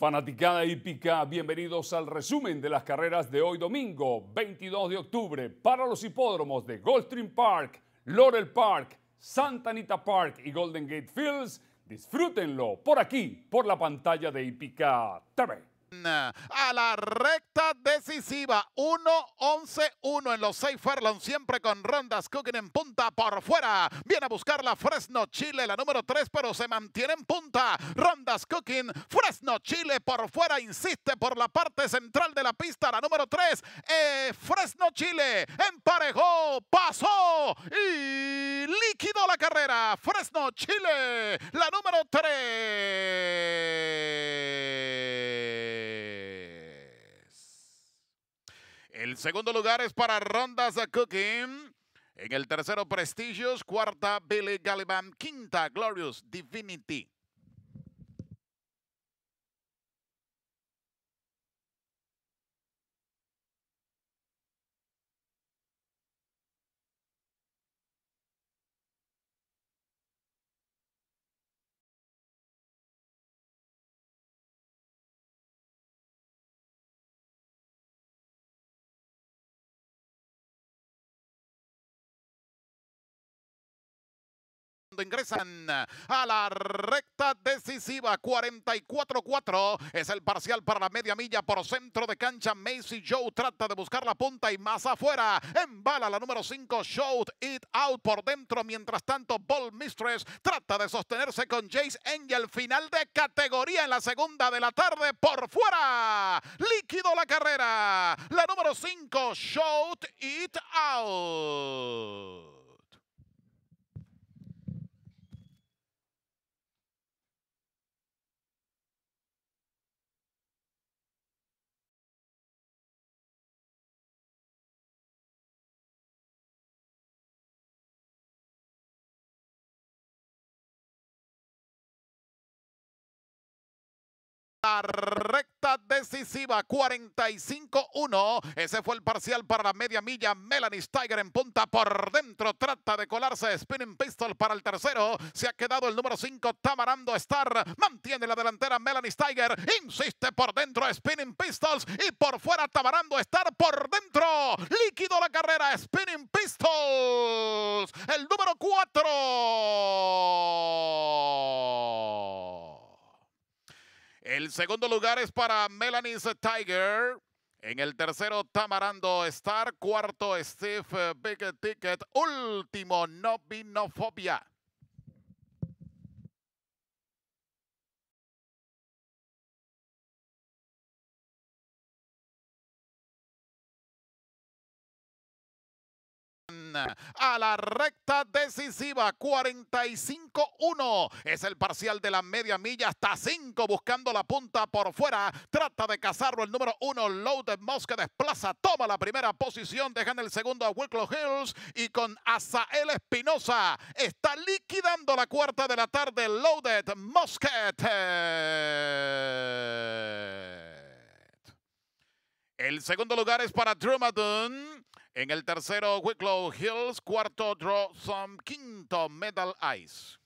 Fanaticada hípica, bienvenidos al resumen de las carreras de hoy domingo, 22 de octubre, para los hipódromos de Goldstream Park, Laurel Park, Santa Anita Park y Golden Gate Fields. Disfrútenlo por aquí, por la pantalla de Hípica TV a la recta decisiva. 1-11-1 en los seis furlong, siempre con rondas. Cooking en punta por fuera. Viene a buscar la Fresno Chile, la número 3, pero se mantiene en punta. Rondas Cooking, Fresno Chile por fuera, insiste por la parte central de la pista, la número 3. Eh, Fresno Chile emparejó, pasó y liquidó la carrera. Fresno Chile, la número 3. El segundo lugar es para Rondas a Cooking. En el tercero, Prestigious. Cuarta, Billy Gallivan. Quinta, Glorious Divinity. ingresan a la recta decisiva. 44-4 es el parcial para la media milla por centro de cancha. Macy Joe trata de buscar la punta y más afuera. Embala la número 5, Shout It Out por dentro. Mientras tanto, Ball Mistress trata de sostenerse con Jace Angel. Final de categoría en la segunda de la tarde por fuera. Líquido la carrera. La número 5, Shout It Out. La recta decisiva, 45-1. Ese fue el parcial para la media milla. Melanie Steiger en punta por dentro. Trata de colarse. Spinning Pistol para el tercero. Se ha quedado el número 5, Tamarando Star. Mantiene la delantera Melanie Steiger Insiste por dentro Spinning Pistols. Y por fuera Tamarando Star por dentro. Líquido la carrera Spinning Pistols. El número 4. El segundo lugar es para Melanie's Tiger. En el tercero, Tamarando Star. Cuarto, Steve Big Ticket. Último, Nobinophobia. a la recta decisiva. 45-1 es el parcial de la media milla hasta 5 buscando la punta por fuera. Trata de cazarlo el número 1, Loaded Musket desplaza. Toma la primera posición, en el segundo a Wicklow Hills y con Azael Espinosa está liquidando la cuarta de la tarde. Loaded Musket. El segundo lugar es para Drumadun. En el tercero, Wicklow Hills. Cuarto, Draw Drawsome. Quinto, Metal Ice.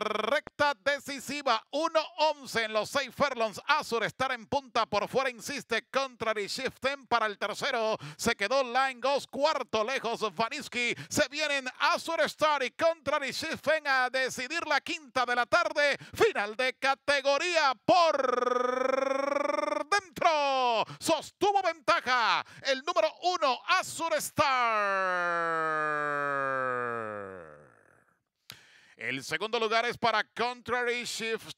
recta decisiva. 1-11 en los seis Ferlons. Azur Star en punta por fuera, insiste. Contrary Shiften para el tercero. Se quedó Line Ghost cuarto lejos. Vanisky, Se vienen Azur Star y Contrary Shiften a decidir la quinta de la tarde. Final de categoría por dentro. Sostuvo ventaja el número uno Azur Star. El segundo lugar es para Contrary 10.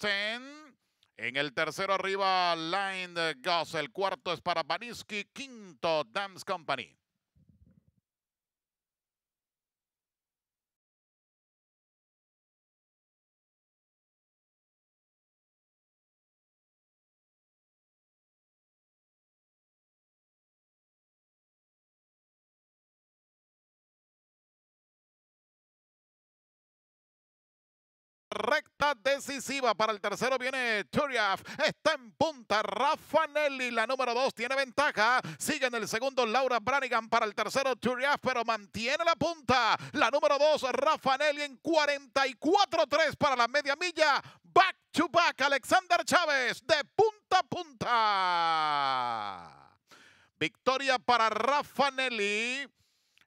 En el tercero arriba, Line Goss. El cuarto es para Baniski. Quinto, Dance Company. recta decisiva para el tercero viene Turiaf, está en punta Rafa la número dos tiene ventaja, sigue en el segundo Laura Branigan para el tercero Turiaf, pero mantiene la punta, la número dos Rafa en 44-3 para la media milla, back to back Alexander Chávez de punta a punta. Victoria para Rafa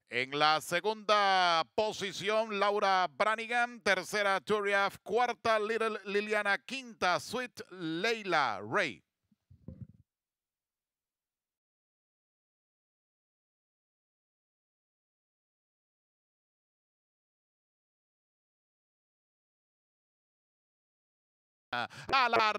en la segunda posición, Laura Branigan. Tercera, Turiaf. Cuarta, Little Liliana. Quinta, Sweet Leila Ray. A la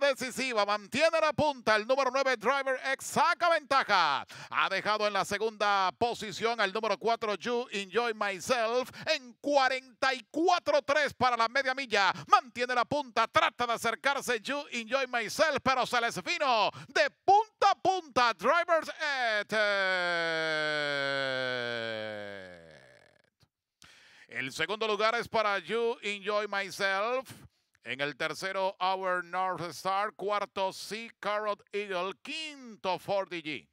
decisiva. Mantiene la punta. El número 9, Driver X, saca ventaja. Ha dejado en la segunda posición al número 4, You Enjoy Myself, en 44-3 para la media milla. Mantiene la punta. Trata de acercarse You Enjoy Myself, pero se les vino de punta a punta. Drivers X El segundo lugar es para You Enjoy Myself. En el tercero, Our North Star. Cuarto, Sea Carrot Eagle. Quinto, 4DG.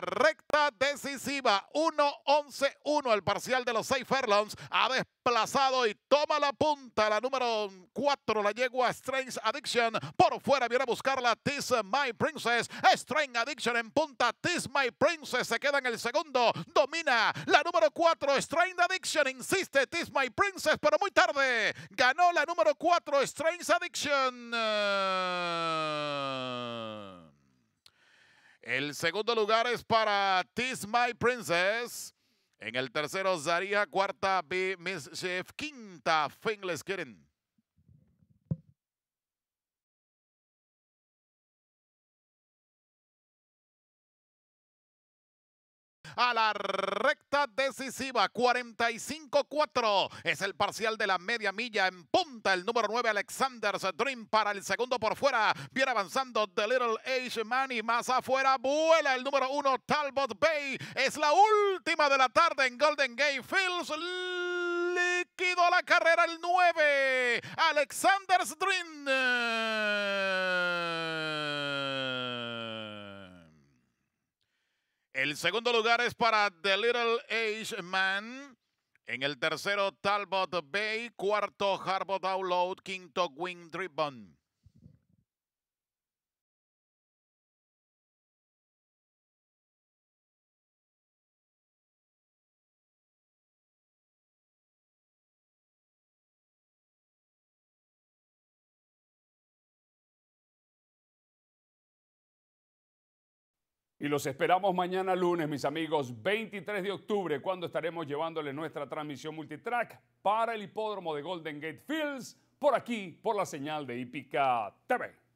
recta decisiva, 1-11-1 el parcial de los 6 Fairlands, ha desplazado y toma la punta, la número 4, la yegua Strange Addiction, por fuera viene a buscarla Tis My Princess, Strange Addiction en punta, Tis My Princess se queda en el segundo, domina la número 4, Strange Addiction, insiste Tis My Princess, pero muy tarde, ganó la número 4, Strange Addiction. El segundo lugar es para Tis My Princess. En el tercero, Zaria. Cuarta, B. Chef, Quinta, Fingless Kitten. a la recta decisiva. 45-4 es el parcial de la media milla. En punta el número 9, Alexander Dream para el segundo por fuera. Viene avanzando The Little Age Man y más afuera vuela el número 1, Talbot Bay. Es la última de la tarde en Golden Gate Fields líquido la carrera el 9. Alexander Dream. El segundo lugar es para The Little Age Man. En el tercero, Talbot Bay. Cuarto, Harbour Download. Quinto, Wing Ribbon. Y los esperamos mañana lunes, mis amigos, 23 de octubre, cuando estaremos llevándole nuestra transmisión multitrack para el hipódromo de Golden Gate Fields, por aquí, por la señal de Hípica TV.